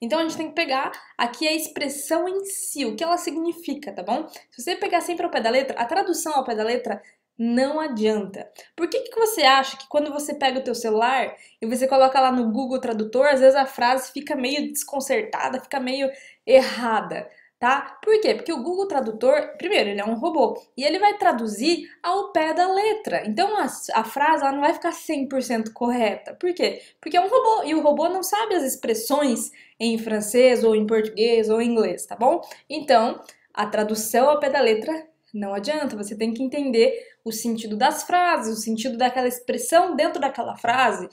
Então a gente tem que pegar aqui a expressão em si, o que ela significa, tá bom? Se você pegar sempre ao pé da letra, a tradução ao pé da letra não adianta. Por que, que você acha que quando você pega o teu celular e você coloca lá no Google Tradutor, às vezes a frase fica meio desconcertada, fica meio errada? tá? Por quê? Porque o Google Tradutor, primeiro, ele é um robô e ele vai traduzir ao pé da letra. Então a, a frase ela não vai ficar 100% correta. Por quê? Porque é um robô e o robô não sabe as expressões em francês ou em português ou em inglês, tá bom? Então, a tradução ao pé da letra não adianta, você tem que entender o sentido das frases, o sentido daquela expressão dentro daquela frase,